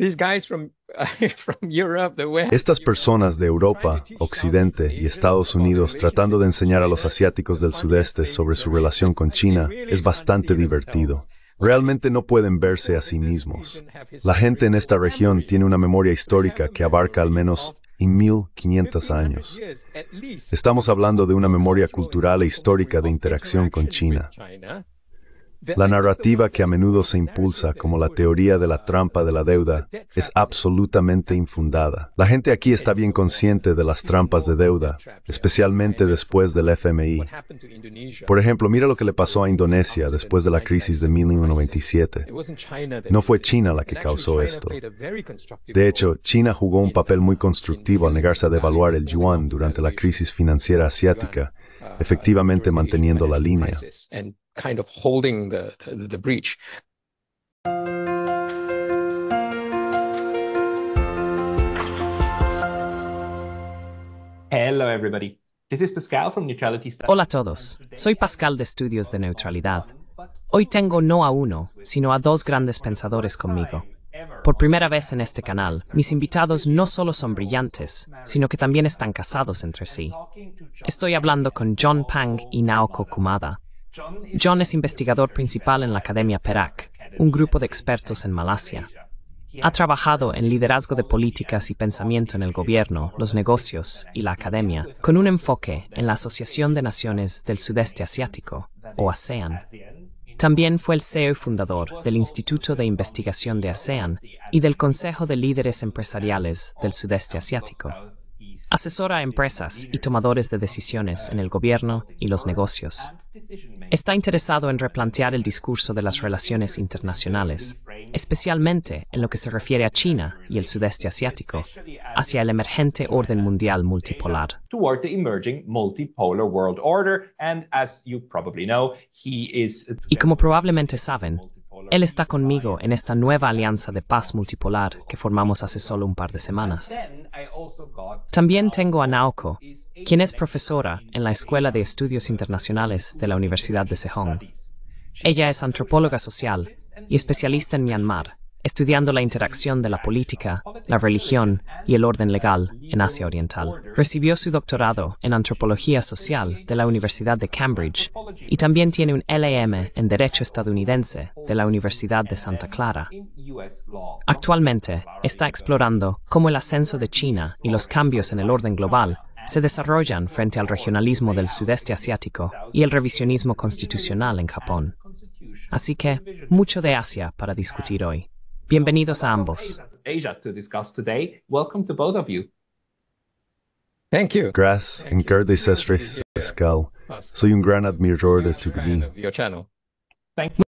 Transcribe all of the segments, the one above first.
Estas personas de Europa, Occidente y Estados Unidos tratando de enseñar a los asiáticos del sudeste sobre su relación con China es bastante divertido. Realmente no pueden verse a sí mismos. La gente en esta región tiene una memoria histórica que abarca al menos 1500 años. Estamos hablando de una memoria cultural e histórica de interacción con China. La narrativa que a menudo se impulsa como la teoría de la trampa de la deuda es absolutamente infundada. La gente aquí está bien consciente de las trampas de deuda, especialmente después del FMI. Por ejemplo, mira lo que le pasó a Indonesia después de la crisis de 1997. No fue China la que causó esto. De hecho, China jugó un papel muy constructivo al negarse a devaluar el yuan durante la crisis financiera asiática, uh, efectivamente manteniendo la línea kind of holding the, Hola a todos. Soy Pascal de Estudios de Neutralidad. Hoy tengo no a uno, sino a dos grandes pensadores conmigo. Por primera vez en este canal, mis invitados no solo son brillantes, sino que también están casados entre sí. Estoy hablando con John Pang y Naoko Kumada, John es investigador principal en la Academia Perak, un grupo de expertos en Malasia. Ha trabajado en liderazgo de políticas y pensamiento en el gobierno, los negocios y la academia, con un enfoque en la Asociación de Naciones del Sudeste Asiático, o ASEAN. También fue el CEO y fundador del Instituto de Investigación de ASEAN y del Consejo de Líderes Empresariales del Sudeste Asiático. Asesora a empresas y tomadores de decisiones en el gobierno y los negocios. Está interesado en replantear el discurso de las relaciones internacionales, especialmente en lo que se refiere a China y el sudeste asiático, hacia el emergente orden mundial multipolar. Y como probablemente saben, él está conmigo en esta nueva alianza de paz multipolar que formamos hace solo un par de semanas. También tengo a Naoko, quien es profesora en la Escuela de Estudios Internacionales de la Universidad de Sejong. Ella es antropóloga social y especialista en Myanmar, estudiando la interacción de la política, la religión y el orden legal en Asia Oriental. Recibió su doctorado en antropología social de la Universidad de Cambridge y también tiene un LM en Derecho estadounidense de la Universidad de Santa Clara. Actualmente está explorando cómo el ascenso de China y los cambios en el orden global se desarrollan frente al regionalismo del sudeste asiático y el revisionismo constitucional en Japón. Así que, mucho de Asia para discutir hoy. Bienvenidos a ambos. Soy un gran admirador de tu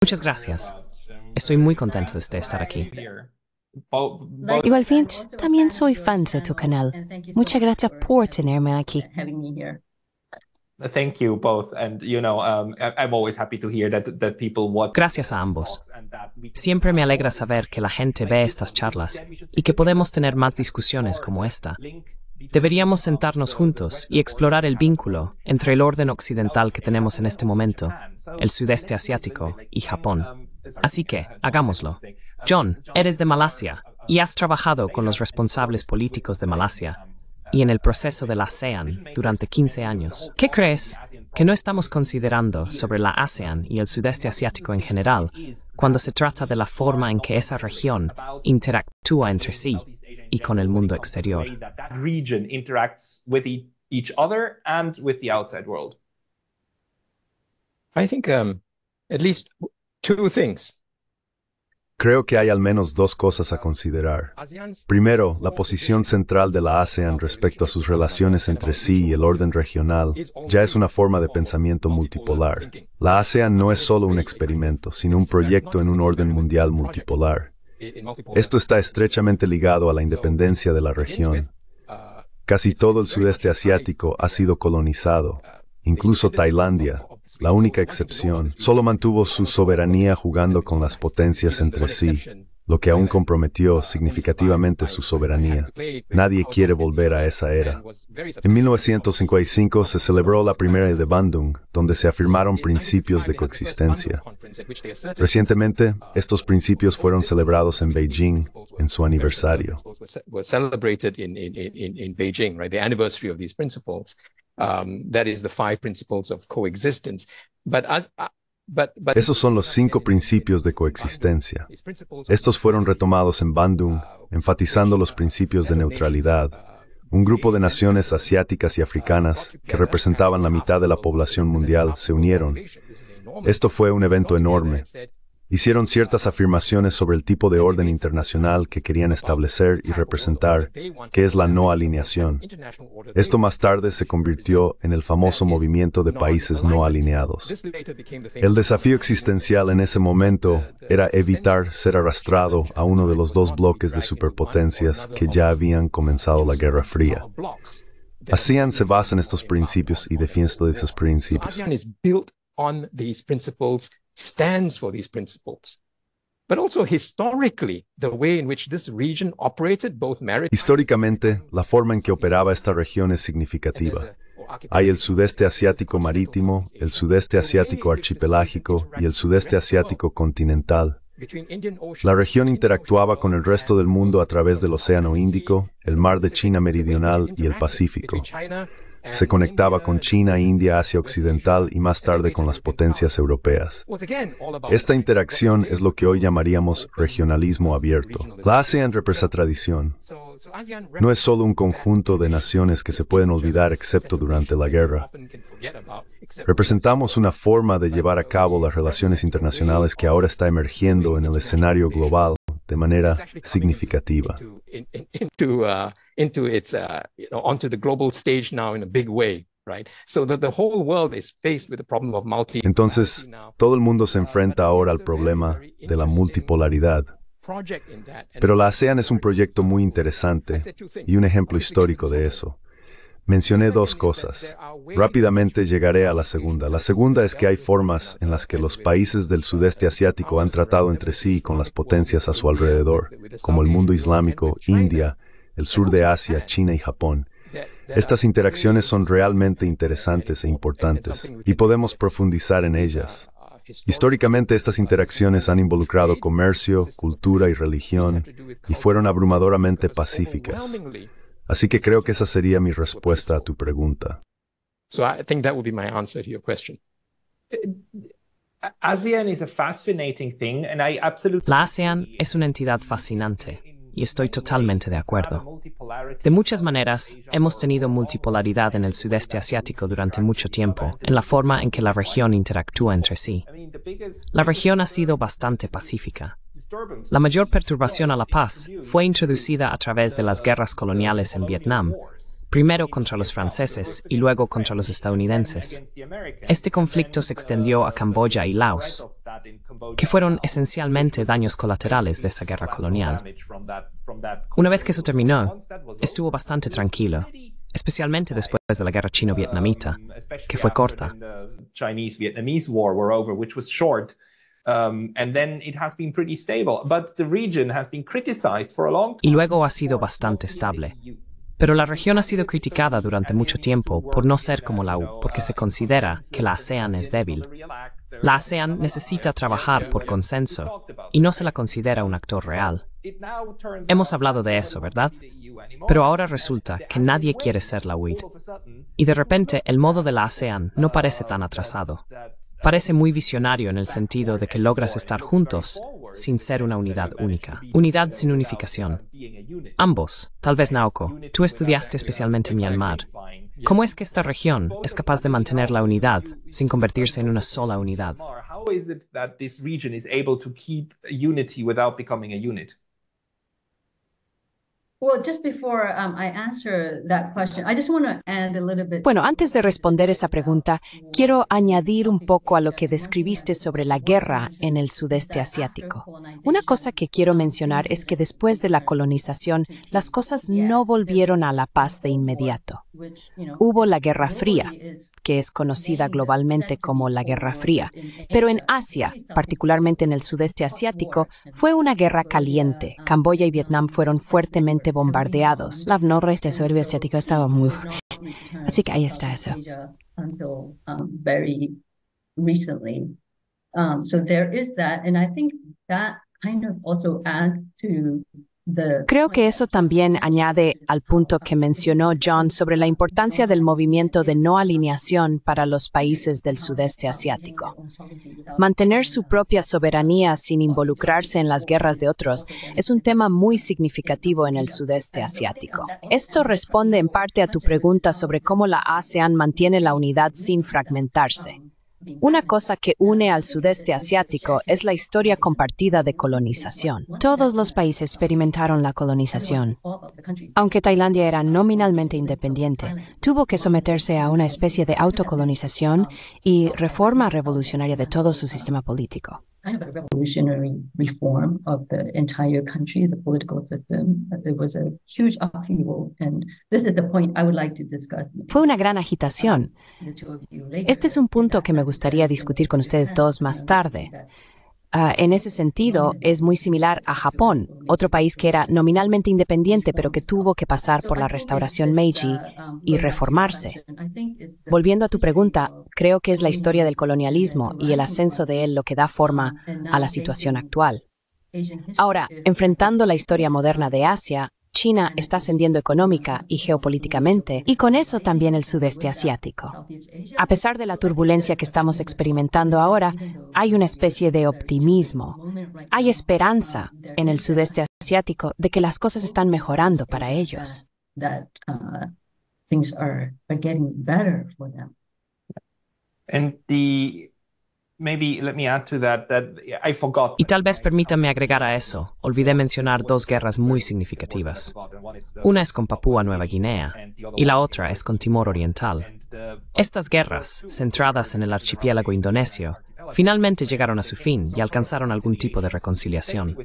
Muchas gracias. Estoy muy contento de estar aquí. Igual también soy fan de tu canal. Muchas gracias por tenerme aquí. Gracias a ambos. Siempre me alegra saber que la gente ve estas charlas y que podemos tener más discusiones como esta. Deberíamos sentarnos juntos y explorar el vínculo entre el orden occidental que tenemos en este momento, el sudeste asiático y Japón. Um, Así que, hagámoslo. Um, John, eres de Malasia y has trabajado con los responsables políticos de Malasia y en el proceso de la ASEAN durante 15 años. ¿Qué crees que no estamos considerando sobre la ASEAN y el sudeste asiático en general cuando se trata de la forma en que esa región interactúa entre sí y con el mundo exterior? E-, I think um, at least two things. Creo que hay al menos dos cosas a considerar. Primero, la posición central de la ASEAN respecto a sus relaciones entre sí y el orden regional ya es una forma de pensamiento multipolar. La ASEAN no es solo un experimento, sino un proyecto en un orden mundial multipolar. Esto está estrechamente ligado a la independencia de la región. Casi todo el sudeste asiático ha sido colonizado, incluso Tailandia, la única excepción, solo mantuvo su soberanía jugando con las potencias entre sí, lo que aún comprometió significativamente su soberanía. Nadie quiere volver a esa era. En 1955 se celebró la primera de Bandung, donde se afirmaron principios de coexistencia. Recientemente, estos principios fueron celebrados en Beijing en su aniversario. Esos son los cinco principios de coexistencia. Estos fueron retomados en Bandung, enfatizando los principios de neutralidad. Un grupo de naciones asiáticas y africanas, que representaban la mitad de la población mundial, se unieron. Esto fue un evento enorme hicieron ciertas afirmaciones sobre el tipo de orden internacional que querían establecer y representar, que es la no alineación. Esto más tarde se convirtió en el famoso movimiento de países no alineados. El desafío existencial en ese momento era evitar ser arrastrado a uno de los dos bloques de superpotencias que ya habían comenzado la Guerra Fría. ASEAN se basa en estos principios y defiende estos esos principios stands for these principles. But also historically, the way in which this region operated both Históricamente, la forma en que operaba esta región es significativa. Hay el sudeste asiático marítimo, el sudeste asiático archipelágico y el sudeste asiático continental. La región interactuaba con el resto del mundo a través del Océano Índico, el Mar de China Meridional y el Pacífico se conectaba con China, India, Asia Occidental y más tarde con las potencias europeas. Esta interacción es lo que hoy llamaríamos regionalismo abierto. La ASEAN representa tradición. No es solo un conjunto de naciones que se pueden olvidar excepto durante la guerra. Representamos una forma de llevar a cabo las relaciones internacionales que ahora está emergiendo en el escenario global de manera significativa. Entonces, todo el mundo se uh, enfrenta ahora al problema de la multipolaridad. Pero la ASEAN es un proyecto muy interesante y un ejemplo histórico de eso. Mencioné dos cosas. Rápidamente llegaré a la segunda. La segunda es que hay formas en las que los países del sudeste asiático han tratado entre sí con las potencias a su alrededor, como el mundo islámico, India, el sur de Asia, China y Japón. Estas interacciones son realmente interesantes e importantes, y podemos profundizar en ellas. Históricamente estas interacciones han involucrado comercio, cultura y religión, y fueron abrumadoramente pacíficas. Así que creo que esa sería mi respuesta a tu pregunta. So I think that be my answer to your question. La ASEAN es una entidad fascinante y estoy totalmente de acuerdo. De muchas maneras, hemos tenido multipolaridad en el sudeste asiático durante mucho tiempo, en la forma en que la región interactúa entre sí. La región ha sido bastante pacífica, la mayor perturbación a la paz fue introducida a través de las guerras coloniales en Vietnam, primero contra los franceses y luego contra los estadounidenses. Este conflicto se extendió a Camboya y Laos, que fueron esencialmente daños colaterales de esa guerra colonial. Una vez que eso terminó, estuvo bastante tranquilo, especialmente después de la guerra chino-vietnamita, que fue corta. Y luego ha sido bastante estable. Pero la región ha sido criticada durante mucho tiempo por no ser como la U, porque se considera que la ASEAN es débil. La ASEAN necesita trabajar por consenso y no se la considera un actor real. Hemos hablado de eso, ¿verdad? Pero ahora resulta que nadie quiere ser la UID. Y de repente el modo de la ASEAN no parece tan atrasado. Parece muy visionario en el sentido de que logras estar juntos sin ser una unidad única. Unidad sin unificación. Ambos, tal vez Naoko, tú estudiaste especialmente Myanmar. ¿Cómo es que esta región es capaz de mantener la unidad sin convertirse en una sola unidad? Bueno, antes de responder esa pregunta, quiero añadir un poco a lo que describiste sobre la guerra en el sudeste asiático. Una cosa que quiero mencionar es que después de la colonización, las cosas no volvieron a la paz de inmediato. Hubo la Guerra Fría, que es conocida globalmente como la Guerra Fría, pero en Asia, particularmente en el sudeste asiático, fue una guerra caliente. Camboya y Vietnam fueron fuertemente bombardeados. La de asiático estaba muy... Así que ahí está eso. Um, um, so there is that, and I think Creo que eso también añade al punto que mencionó John sobre la importancia del movimiento de no alineación para los países del sudeste asiático. Mantener su propia soberanía sin involucrarse en las guerras de otros es un tema muy significativo en el sudeste asiático. Esto responde en parte a tu pregunta sobre cómo la ASEAN mantiene la unidad sin fragmentarse. Una cosa que une al sudeste asiático es la historia compartida de colonización. Todos los países experimentaron la colonización. Aunque Tailandia era nominalmente independiente, tuvo que someterse a una especie de autocolonización y reforma revolucionaria de todo su sistema político kind of a revolutionary reform of the entire country, the political system. It was a huge upheaval, and this is the point I would like to discuss. Fue una gran agitación. Este es un punto que me gustaría discutir con ustedes dos más tarde. Ah, en ese sentido, es muy similar a Japón, otro país que era nominalmente independiente, pero que tuvo que pasar por la restauración Meiji y reformarse. Volviendo a tu pregunta, creo que es la historia del colonialismo y el ascenso de él lo que da forma a la situación actual. Ahora, enfrentando la historia moderna de Asia, China está ascendiendo económica y geopolíticamente, y con eso también el sudeste asiático. A pesar de la turbulencia que estamos experimentando ahora, hay una especie de optimismo. Hay esperanza en el sudeste asiático de que las cosas están mejorando para ellos. Uh, y tal vez permítame agregar a eso, olvidé mencionar dos guerras muy significativas. Una es con Papúa Nueva Guinea y la otra es con Timor Oriental. Estas guerras, centradas en el archipiélago indonesio, finalmente llegaron a su fin y alcanzaron algún tipo de reconciliación,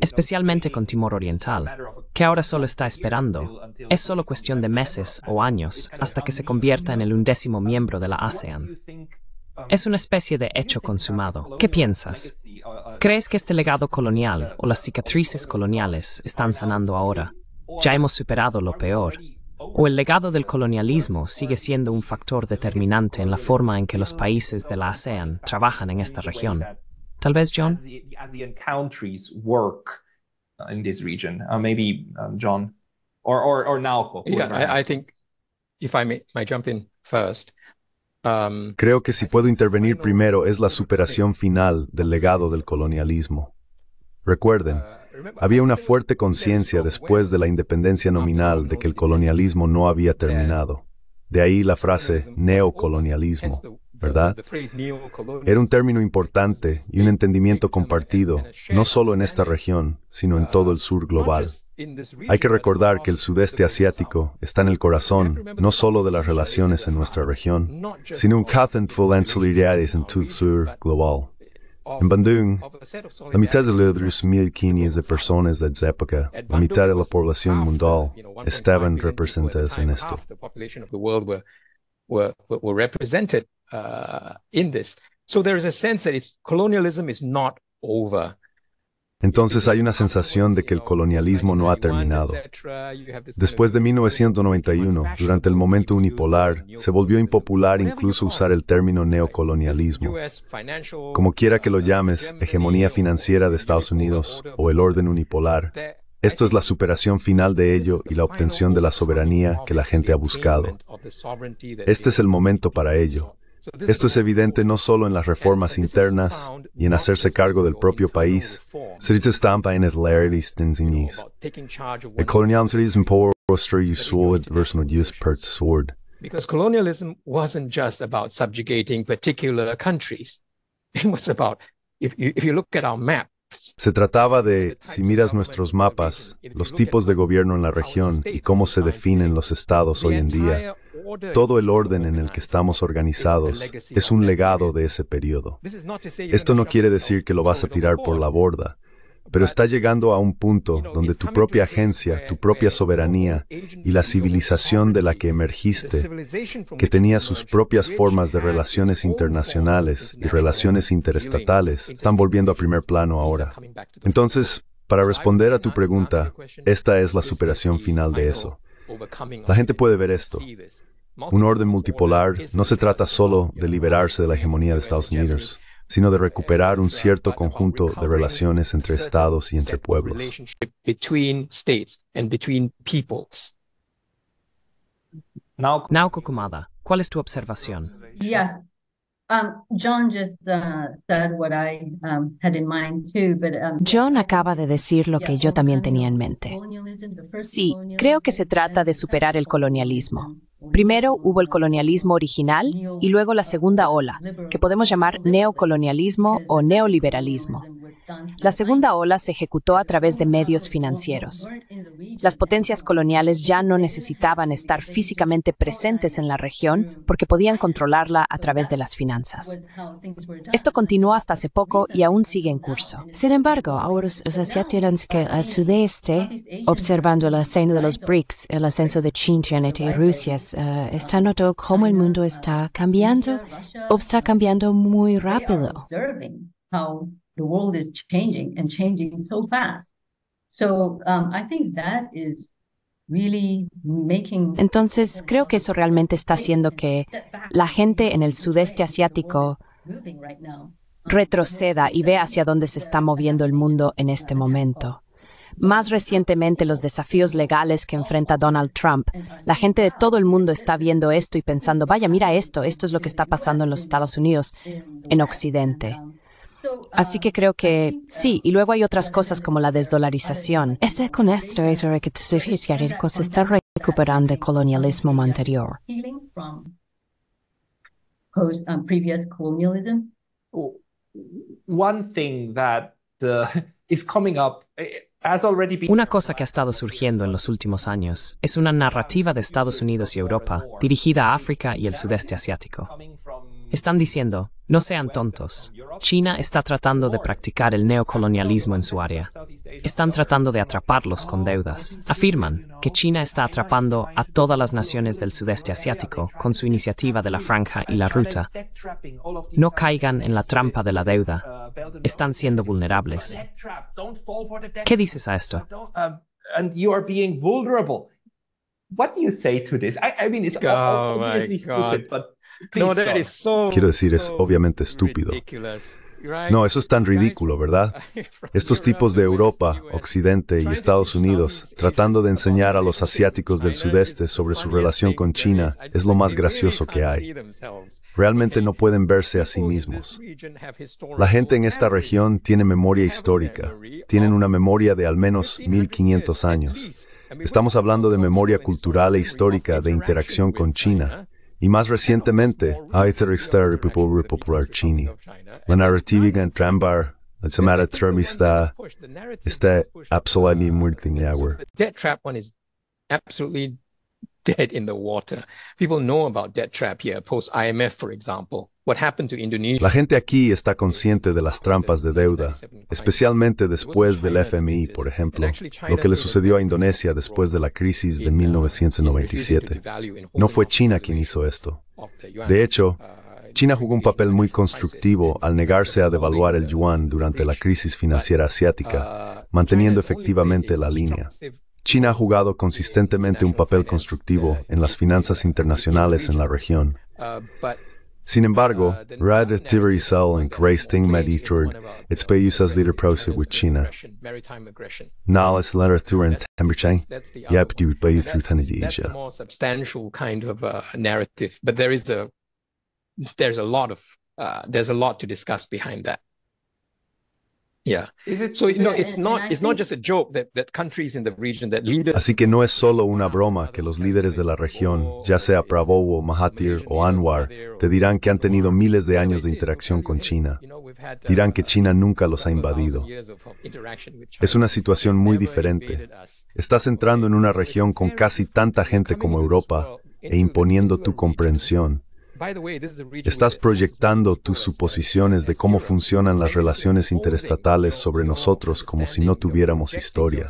especialmente con Timor Oriental, que ahora solo está esperando. Es solo cuestión de meses o años hasta que se convierta en el undécimo miembro de la ASEAN. Es una especie de hecho consumado. ¿Qué piensas? ¿Crees que este legado colonial o las cicatrices coloniales están sanando ahora? ¿Ya hemos superado lo peor? ¿O el legado del colonialismo sigue siendo un factor determinante en la forma en que los países de la ASEAN trabajan en esta región? Tal vez, John. maybe John or or Yeah, I, I, think if I may jump in first. Creo que si puedo intervenir primero es la superación final del legado del colonialismo. Recuerden, había una fuerte conciencia después de la independencia nominal de que el colonialismo no había terminado. De ahí la frase neocolonialismo. ¿verdad? Era un término importante y un entendimiento compartido, no solo en esta región, sino en todo el sur global. Hay que recordar que el sudeste asiático está en el corazón no solo de las relaciones en nuestra región, sino un full solidaridad en todo el sur global. En Bandung, la mitad de los 1.500 de personas de esa época, la mitad de la población mundial, estaban representadas en esto. Entonces hay una sensación de que el colonialismo no ha terminado. Después de 1991, durante el momento unipolar, se volvió impopular incluso usar el término neocolonialismo. Como quiera que lo llames, hegemonía financiera de Estados Unidos o el orden unipolar, esto es la superación final de ello y la obtención de la soberanía que la gente ha buscado. Este es el momento para ello. Esto es evidente no solo en las reformas internas y en hacerse cargo del propio país. el Because colonialism wasn't just about subjugating particular countries. It was about, if you look at map, se trataba de, si miras nuestros mapas, los tipos de gobierno en la región y cómo se definen los estados hoy en día, todo el orden en el que estamos organizados es un legado de ese periodo. Esto no quiere decir que lo vas a tirar por la borda, pero está llegando a un punto donde tu propia agencia, tu propia soberanía y la civilización de la que emergiste, que tenía sus propias formas de relaciones internacionales y relaciones interestatales, están volviendo a primer plano ahora. Entonces, para responder a tu pregunta, esta es la superación final de eso. La gente puede ver esto. Un orden multipolar no se trata solo de liberarse de la hegemonía de Estados Unidos sino de recuperar un cierto conjunto de relaciones entre estados y entre pueblos. Naoko Kumada, ¿cuál es tu observación? John acaba de decir lo que yo también tenía en mente. Sí, creo que se trata de superar el colonialismo. Primero hubo el colonialismo original y luego la segunda ola, que podemos llamar neocolonialismo o neoliberalismo. La segunda ola se ejecutó a través de medios financieros. Las potencias coloniales ya no necesitaban estar físicamente presentes en la región porque podían controlarla a través de las finanzas. Esto continuó hasta hace poco y aún sigue en curso. Sin embargo, ahora que al sudeste, observando el ascenso de los BRICS, el ascenso de China y Rusia, eh, está notando cómo el mundo está cambiando o está cambiando muy rápido. Entonces, creo que eso realmente está haciendo que la gente en el sudeste asiático retroceda y vea hacia dónde se está moviendo el mundo en este momento. Más recientemente los desafíos legales que enfrenta Donald Trump. La gente de todo el mundo está viendo esto y pensando, vaya, mira esto, esto es lo que está pasando en los Estados Unidos, en Occidente. Así que creo que sí, y luego hay otras cosas como la desdolarización. Ese con que se está recuperando el colonialismo anterior. Um, oh, one thing that uh, is coming up eh, una cosa que ha estado surgiendo en los últimos años es una narrativa de Estados Unidos y Europa dirigida a África y el sudeste asiático. Están diciendo, no sean tontos. China está tratando de practicar el neocolonialismo en su área. Están tratando de atraparlos con deudas. Afirman que China está atrapando a todas las naciones del sudeste asiático con su iniciativa de la franja y la ruta. No caigan en la trampa de la deuda. Están siendo vulnerables. ¿Qué dices a esto? What do you say to this? I, mean, it's oh no, Quiero decir, es obviamente estúpido. No, eso es tan ridículo, ¿verdad? Estos tipos de Europa, Occidente y Estados Unidos tratando de enseñar a los asiáticos del sudeste sobre su relación con China es lo más gracioso que hay. Realmente no pueden verse a sí mismos. La gente en esta región tiene memoria histórica, tienen una memoria de al menos 1500 años. Estamos hablando de memoria cultural e histórica de interacción con China y más recientemente Aether Exterior estrellas Popular Chini. La narrativa en Trambar, el that Tremista, está absolutamente muerta en el agua. Debt Trap one is absolutely dead in the water. People know about Debt Trap here, post IMF, for example. La gente aquí está consciente de las trampas de deuda, especialmente después del FMI, por ejemplo, lo que le sucedió a Indonesia después de la crisis de 1997. No fue China quien hizo esto. De hecho, China jugó un papel muy constructivo al negarse a devaluar el yuan durante la crisis financiera asiática, manteniendo efectivamente la línea. China ha jugado consistentemente un papel constructivo en las finanzas internacionales en la región. Sin embargo, uh, Rad Tiberizal and Grace Ting met it's its Bayus as leader process with China. Now let's let her through and you would do Bayu through Tanidi Asia. That's the more substantial kind of uh, narrative, but there is a, there's a lot of, uh, there's a lot to discuss behind that. Así que no es solo una broma que los líderes de la región, ya sea Prabowo, Mahathir o Anwar, te dirán que han tenido miles de años de interacción con China. Dirán que China nunca los ha invadido. Es una situación muy diferente. Estás entrando en una región con casi tanta gente como Europa e imponiendo tu comprensión. Estás proyectando tus suposiciones de cómo funcionan las relaciones interestatales sobre nosotros como si no tuviéramos historia.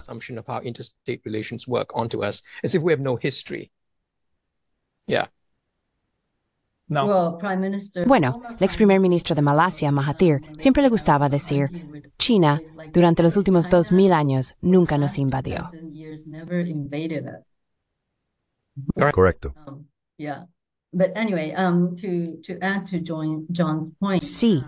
Bueno, el ex primer ministro de Malasia, Mahathir, siempre le gustaba decir, China, durante los últimos 2.000 años, nunca nos invadió. Correcto. Um, sí.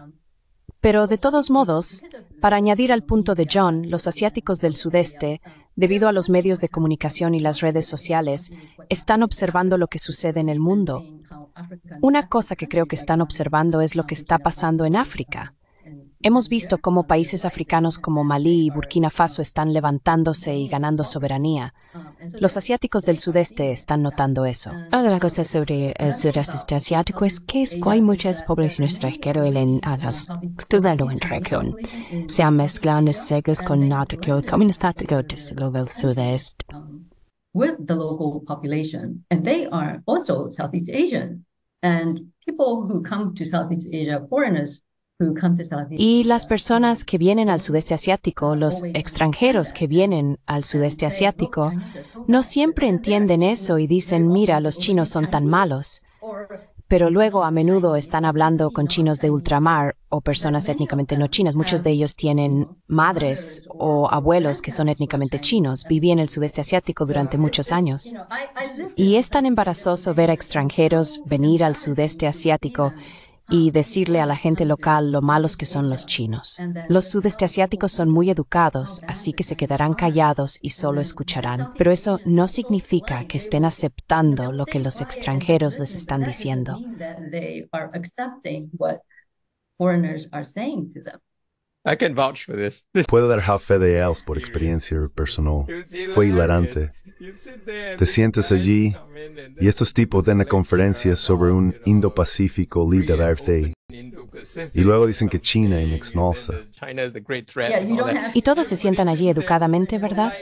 Pero de todos modos, para añadir al punto de John, los asiáticos del sudeste, debido a los medios de comunicación y las redes sociales, están observando lo que sucede en el mundo. Una cosa que creo que están observando es lo que está pasando en África. Hemos visto cómo países africanos como Malí y Burkina Faso están levantándose y ganando soberanía. Los asiáticos del sudeste están notando eso. Otra cosa sobre el sudeste asiático es que hay muchas poblaciones extranjeras en toda la región. Se han mezclado en siglos con la comunidad del sudeste. With the local population, and they are also Southeast Asian. And people who come to Southeast Asia, foreigners, y las personas que vienen al sudeste asiático, los extranjeros que vienen al sudeste asiático, no siempre entienden eso y dicen, mira, los chinos son tan malos. Pero luego a menudo están hablando con chinos de ultramar o personas étnicamente no chinas. Muchos de ellos tienen madres o abuelos que son étnicamente chinos. Viví en el sudeste asiático durante muchos años. Y es tan embarazoso ver a extranjeros venir al sudeste asiático y decirle a la gente local lo malos que son los chinos. Los sudeste asiáticos son muy educados, así que se quedarán callados y solo escucharán. Pero eso no significa que estén aceptando lo que los extranjeros les están diciendo. Puedo dar fe de ellos por experiencia personal. Fue hilarante. Te sientes allí y estos tipos dan conferencia sobre un Indo-Pacífico libre de arte. Y luego dicen que China amenaza. Y todos se sientan allí educadamente, ¿verdad?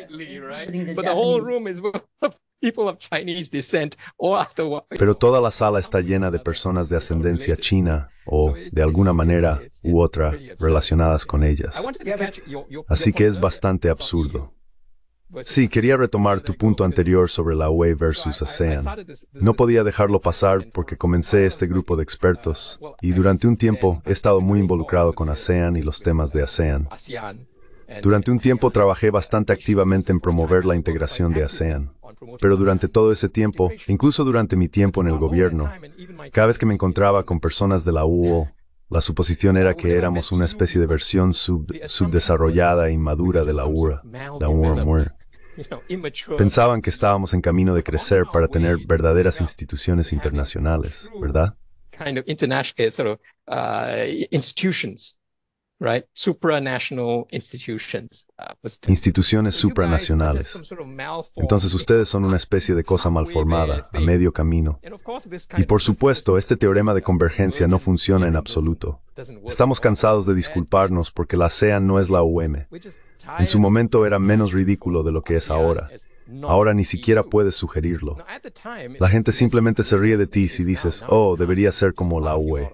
Pero toda la sala está llena de personas de ascendencia china o de alguna manera u otra relacionadas con ellas. Así que es bastante absurdo. Sí, quería retomar tu punto anterior sobre la UE versus ASEAN. No podía dejarlo pasar porque comencé este grupo de expertos uh, y durante un tiempo he estado muy involucrado con ASEAN y los temas de ASEAN. Durante un tiempo trabajé bastante activamente en promover la integración de ASEAN. Pero durante todo ese tiempo, incluso durante mi tiempo en el gobierno, cada vez que me encontraba con personas de la UO, la suposición era que éramos una especie de versión subdesarrollada e inmadura de la URA, Pensaban que estábamos en camino de crecer para tener verdaderas instituciones internacionales, ¿verdad? Eh, uh, Uh, Instituciones supranacionales. Entonces ustedes son una especie de cosa malformada, a medio camino. Y por supuesto, este teorema de convergencia no funciona en absoluto. Estamos cansados de disculparnos porque la sea no es la UM. En su momento era menos ridículo de lo que es ahora. Ahora ni siquiera puedes sugerirlo. La gente simplemente se ríe de ti si dices, oh, debería ser como la UE.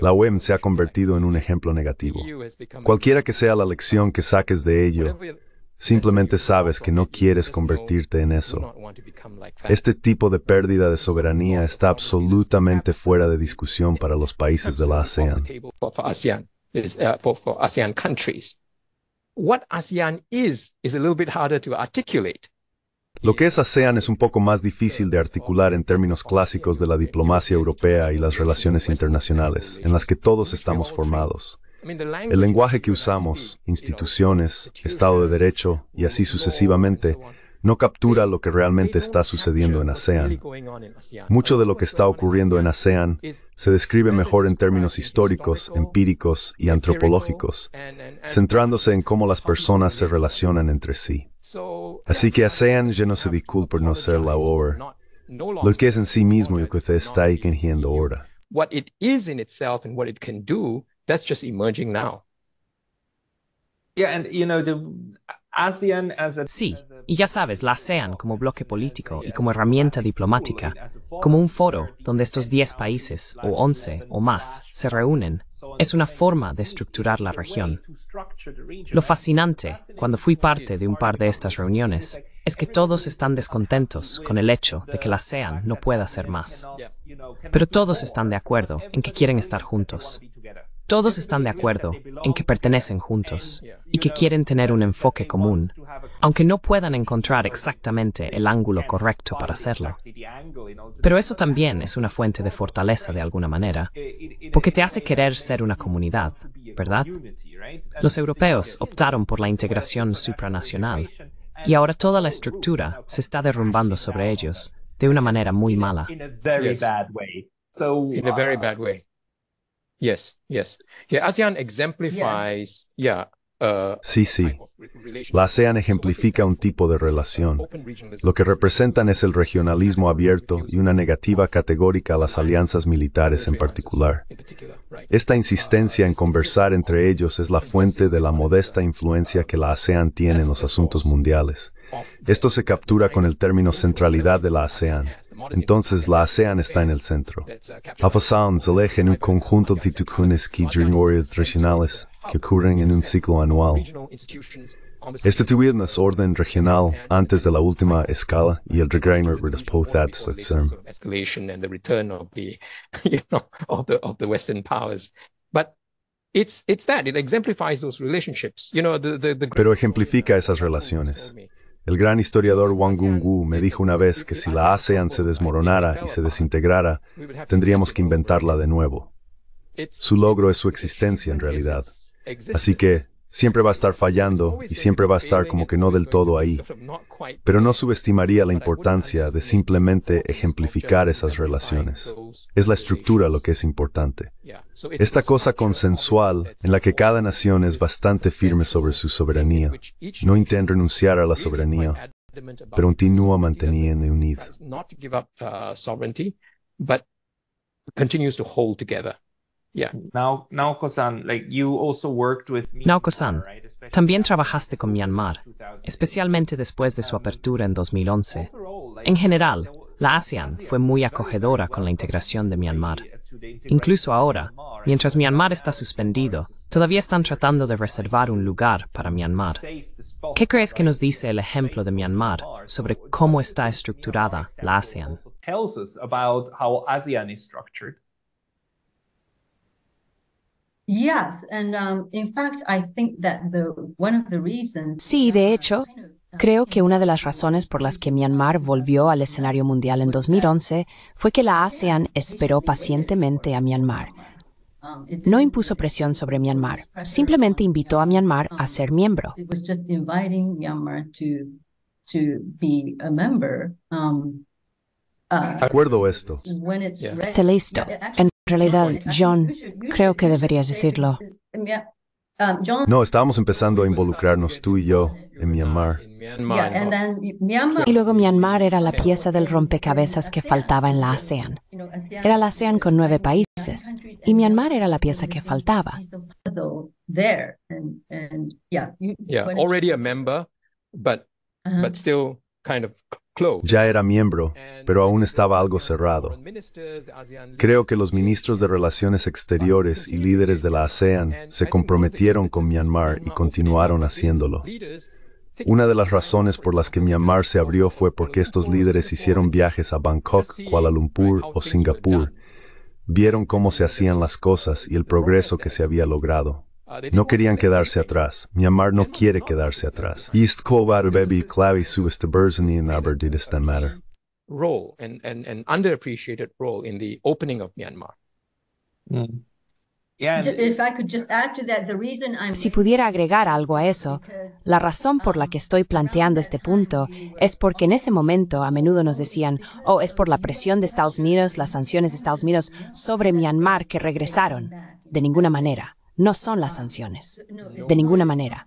La UE se ha convertido en un ejemplo negativo. E Cualquiera que sea la lección que saques de ello, simplemente sabes que no quieres convertirte en eso. Este tipo de pérdida de soberanía está absolutamente fuera de discusión para los países de la ASEAN. Lo que es ASEAN es un poco más difícil de articular en términos clásicos de la diplomacia europea y las relaciones internacionales, en las que todos estamos formados. El lenguaje que usamos, instituciones, Estado de Derecho y así sucesivamente, no captura lo que realmente está sucediendo en ASEAN. Mucho de lo que está ocurriendo en ASEAN se describe mejor en términos históricos, empíricos y antropológicos, centrándose en cómo las personas se relacionan entre sí. Así que ASEAN ya no se disculpa por no ser la obra, lo que es en sí mismo y lo que usted está ahí ahora. sí, y ya sabes, la ASEAN como bloque político y como herramienta diplomática, como un foro donde estos 10 países, o 11 o más, se reúnen es una forma de estructurar la región. Lo fascinante, cuando fui parte de un par de estas reuniones, es que todos están descontentos con el hecho de que la SEAN no pueda ser más. Pero todos están de acuerdo en que quieren estar juntos. Todos están de acuerdo en que pertenecen juntos y que quieren tener un enfoque común, aunque no puedan encontrar exactamente el ángulo correcto para hacerlo. Pero eso también es una fuente de fortaleza de alguna manera, porque te hace querer ser una comunidad, ¿verdad? Los europeos optaron por la integración supranacional y ahora toda la estructura se está derrumbando sobre ellos de una manera muy mala. Uh, sí, sí. La ASEAN ejemplifica un tipo de relación. Lo que representan es el regionalismo abierto y una negativa categórica a las alianzas militares en particular. Esta insistencia en conversar entre ellos es la fuente de la modesta influencia que la ASEAN tiene en los asuntos mundiales. Esto se captura con el término centralidad de la ASEAN. Entonces la ASEAN está en el centro. Alpha Sound se aleja en un conjunto de instituciones que regionales que ocurren en un ciclo anual. Estituir una orden regional antes de la última escala y el regreso de los poderes del CERN. Pero ejemplifica esas relaciones. El gran historiador Wang Gung-wu me dijo una vez que si la ASEAN se desmoronara y se desintegrara, tendríamos que inventarla de nuevo. Su logro es su existencia en realidad. Así que, Siempre va a estar fallando y siempre va a estar como que no del todo ahí. Pero no subestimaría la importancia de simplemente ejemplificar esas relaciones. Es la estructura lo que es importante. Esta cosa consensual en la que cada nación es bastante firme sobre su soberanía. No intenta renunciar a la soberanía, pero continúa manteniendo unido. Naoko-san, también trabajaste con Myanmar, especialmente después de su um, apertura en 2011. En general, la ASEAN fue muy acogedora con la integración de Myanmar. Incluso ahora, mientras Myanmar está suspendido, todavía están tratando de reservar un lugar para Myanmar. ¿Qué crees que nos dice el ejemplo de Myanmar sobre cómo está estructurada la ASEAN? Sí, de uh, hecho, uh, Creo que una de las razones por las que Myanmar volvió al escenario mundial en 2011 fue que la ASEAN esperó pacientemente a Myanmar. Um, no impuso presión sobre Myanmar, simplemente invitó a Myanmar a um, ser miembro. Acuerdo esto. Está listo. En realidad, John, creo que deberías decirlo. No, estábamos empezando a involucrarnos tú y yo en Myanmar. Y luego Myanmar era la pieza del rompecabezas que faltaba en la ASEAN. Era la ASEAN con nueve países y Myanmar era la pieza que faltaba. Yeah, already a member, but, but still kind of ya era miembro, pero aún estaba algo cerrado. Creo que los ministros de Relaciones Exteriores y líderes de la ASEAN se comprometieron con Myanmar y continuaron haciéndolo. Una de las razones por las que Myanmar se abrió fue porque estos líderes hicieron viajes a Bangkok, Kuala Lumpur o Singapur. Vieron cómo se hacían las cosas y el progreso que se había logrado. No querían quedarse atrás. Myanmar no quiere quedarse atrás. East and underappreciated role in the opening of Myanmar. Si pudiera agregar algo a eso, la razón por la um, que estoy planteando este punto es porque en ese momento a menudo nos decían, oh, es por la presión de Estados Unidos, las sanciones de Estados Unidos sobre Myanmar que regresaron. De ninguna manera no son las sanciones, de ninguna manera.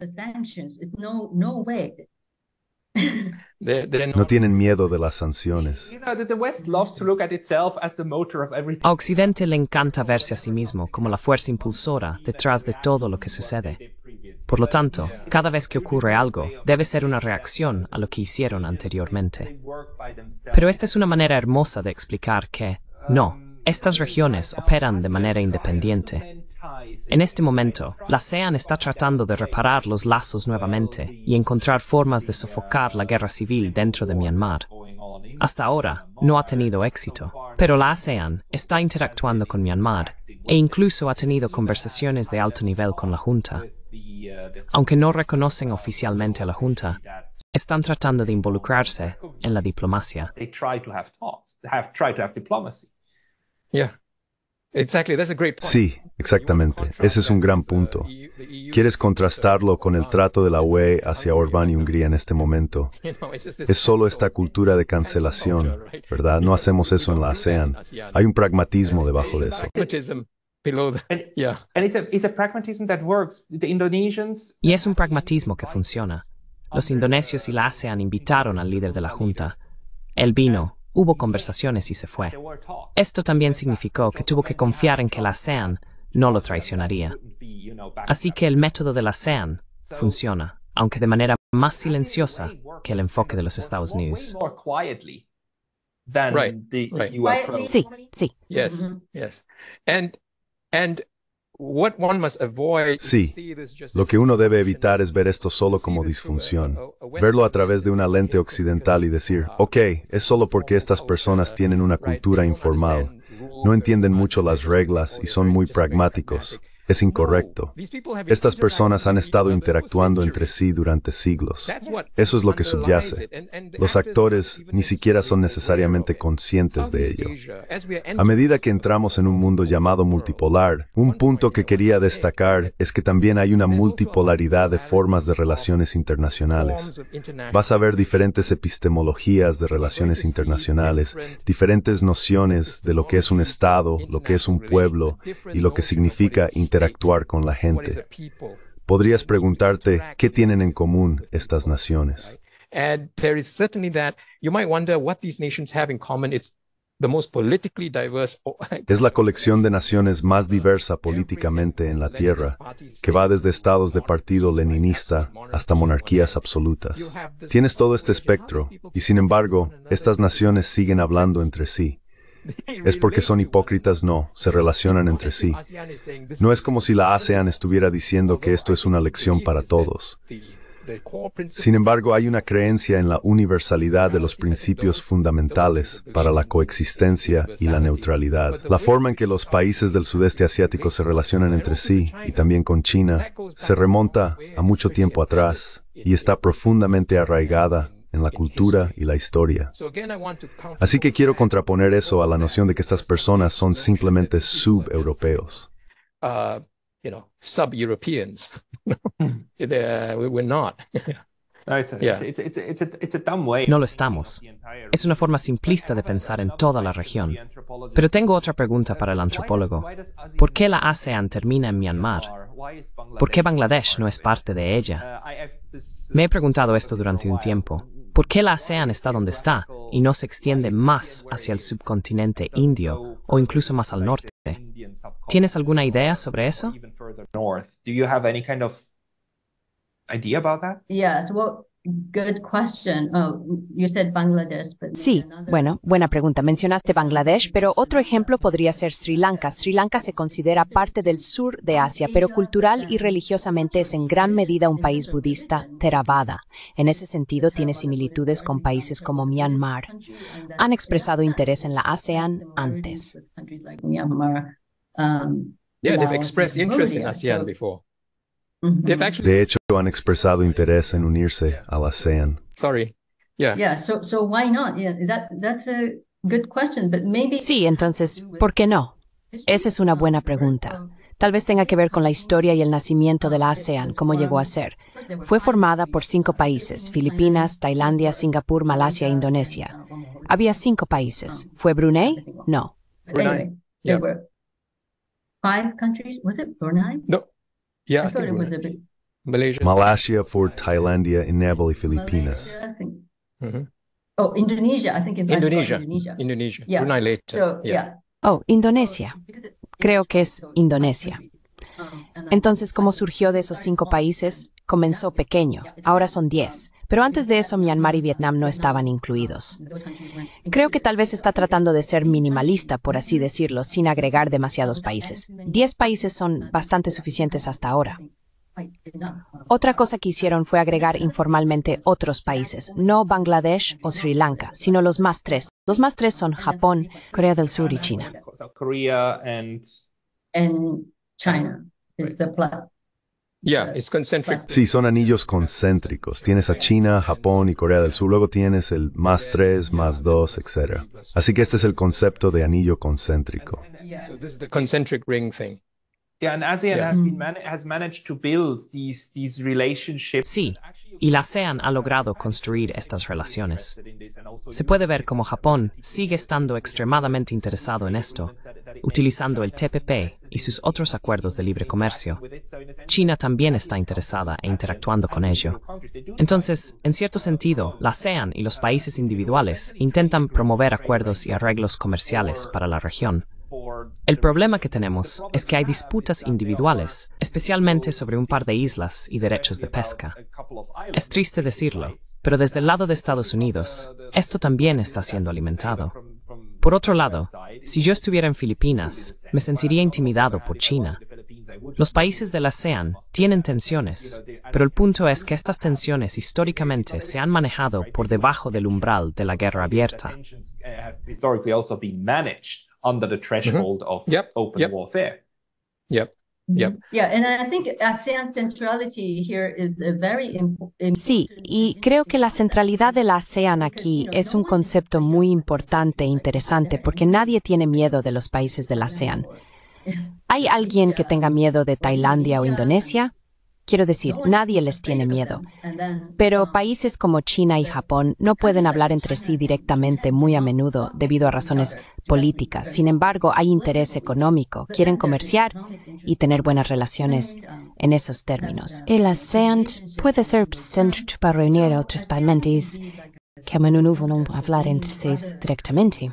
No tienen miedo de las sanciones. A Occidente le encanta verse a sí mismo como la fuerza impulsora detrás de todo lo que sucede. Por lo tanto, cada vez que ocurre algo, debe ser una reacción a lo que hicieron anteriormente. Pero esta es una manera hermosa de explicar que, no, estas regiones operan de manera independiente. En este momento, la ASEAN está tratando de reparar los lazos nuevamente y encontrar formas de sofocar la guerra civil dentro de Myanmar. Hasta ahora, no ha tenido éxito, pero la ASEAN está interactuando con Myanmar e incluso ha tenido conversaciones de alto nivel con la Junta. Aunque no reconocen oficialmente a la Junta, están tratando de involucrarse en la diplomacia. Sí, exactamente. Ese es un gran punto. Quieres contrastarlo con el trato de la UE hacia Orbán y Hungría en este momento. Es solo esta cultura de cancelación, ¿verdad? No hacemos eso en la ASEAN. Hay un pragmatismo debajo de eso. Y es un pragmatismo que funciona. Los indonesios y la ASEAN invitaron al líder de la Junta. Él vino, Hubo conversaciones y se fue. Esto también significó que tuvo que confiar en que la ASEAN no lo traicionaría. Así que el método de la ASEAN funciona, aunque de manera más silenciosa que el enfoque de los Estados Unidos. Sí, sí. Sí, lo que uno debe evitar es ver esto solo como disfunción, verlo a través de una lente occidental y decir, uh, ok, es solo porque estas personas tienen una cultura informal, no entienden mucho las reglas y son muy pragmáticos. Es incorrecto. Estas personas han estado interactuando entre sí durante siglos. Eso es lo que subyace. Los actores ni siquiera son necesariamente conscientes de ello. A medida que entramos en un mundo llamado multipolar, un punto que quería destacar es que también hay una multipolaridad de formas de relaciones internacionales. Vas a ver diferentes epistemologías de relaciones internacionales, diferentes nociones de lo que es un Estado, lo que es un pueblo y lo que significa internacional actuar con la gente. Podrías preguntarte qué tienen en común estas naciones. es la colección de naciones más diversa políticamente en la Tierra, que va desde estados de partido leninista hasta monarquías absolutas. Tienes todo este espectro, y sin embargo, estas naciones siguen hablando entre sí. es porque son hipócritas, no, se relacionan entre sí. No es como si la ASEAN estuviera diciendo que esto es una lección para todos. Sin embargo, hay una creencia en la universalidad de los principios fundamentales para la coexistencia y la neutralidad. La forma en que los países del sudeste asiático se relacionan entre sí y también con China se remonta a mucho tiempo atrás y está profundamente arraigada en la cultura y la historia. Así que quiero contraponer eso a la noción de que estas personas son simplemente sub-europeos. No lo estamos. Es una forma simplista de pensar en toda la región. Pero tengo otra pregunta para el antropólogo. ¿Por qué la ASEAN termina en Myanmar? ¿Por qué Bangladesh no es parte de ella? Uh, Me he preguntado esto durante un tiempo. ¿Por qué la ASEAN está donde está y no se extiende más hacia el subcontinente indio o incluso más al norte? ¿Tienes alguna idea sobre eso? Oh, sí, bueno, buena pregunta. Mencionaste Bangladesh, pero otro ejemplo podría ser Sri Lanka. Sri Lanka se considera parte del sur de ah, Asia, pero cultural y religiosamente es en gran medida un país budista, Theravada. En ese sentido, tiene similitudes con países como Myanmar. Han expresado interés en la ASEAN antes. Yeah, they've expressed interest in ASEAN before. Mm-hmm. De hecho, han expresado interés en unirse a la ASEAN. Sorry. Yeah. so, why not? that's a good question, maybe... Sí, entonces, ¿por qué no? Esa es una buena pregunta. Tal vez tenga que ver con la historia y el nacimiento de la ASEAN, cómo llegó a ser. Fue formada por cinco países, Filipinas, Tailandia, Singapur, Malasia e Indonesia. Había cinco países. ¿Fue Brunei? No. Brunei. Five countries? Brunei? No. Yeah, Malaysia. for Thailandia in Filipinas. Oh, Indonesia, I think. Indonesia. Indonesia. Indonesia. Yeah. Brunei later. Oh, Indonesia. Creo que es Indonesia. Entonces, ¿cómo surgió de esos cinco países? Comenzó pequeño, ahora son diez. Pero antes de eso, Myanmar y Vietnam no estaban incluidos. Creo que tal vez está tratando de ser minimalista, por así decirlo, sin agregar demasiados países. Diez países son bastante suficientes hasta ahora. Otra cosa que hicieron fue agregar informalmente otros países, no Bangladesh o Sri Lanka, sino los más tres. Los más tres son Japón, Corea del Sur y China. China Sí, son anillos concéntricos. Tienes a China, Japón y Corea del Sur. Luego tienes el más 3, más 2, etc. Así que este es el concepto de anillo concéntrico. Sí, y la ASEAN ha logrado construir estas relaciones. Se puede ver como Japón sigue estando extremadamente interesado en esto, utilizando el TPP y sus otros acuerdos de libre comercio. China también está interesada e interactuando con ello. Entonces, en cierto sentido, la ASEAN y los países individuales intentan promover acuerdos y arreglos comerciales para la región. El problema que tenemos es que hay disputas individuales, especialmente sobre un par de islas y derechos de pesca. Es triste decirlo, pero desde el lado de Estados Unidos, esto también está siendo alimentado. Por otro lado, si yo estuviera en Filipinas, me sentiría intimidado por China. Los países de la ASEAN tienen tensiones, pero el punto es que estas tensiones históricamente se han manejado por debajo del umbral de la guerra abierta. Sí, y creo que la centralidad de la ASEAN aquí es un concepto muy importante e interesante porque nadie tiene miedo de los países de la ASEAN. ¿Hay alguien que tenga miedo de Tailandia o Indonesia? Quiero decir, nadie les tiene miedo. Pero países como China y Japón no pueden hablar entre sí directamente muy a menudo debido a razones políticas. Sin embargo, hay interés económico, quieren comerciar y tener buenas relaciones um, en esos términos. El um, ASEAN puede ser centro para reunir a otros países que a menudo no hablar entre sí directamente.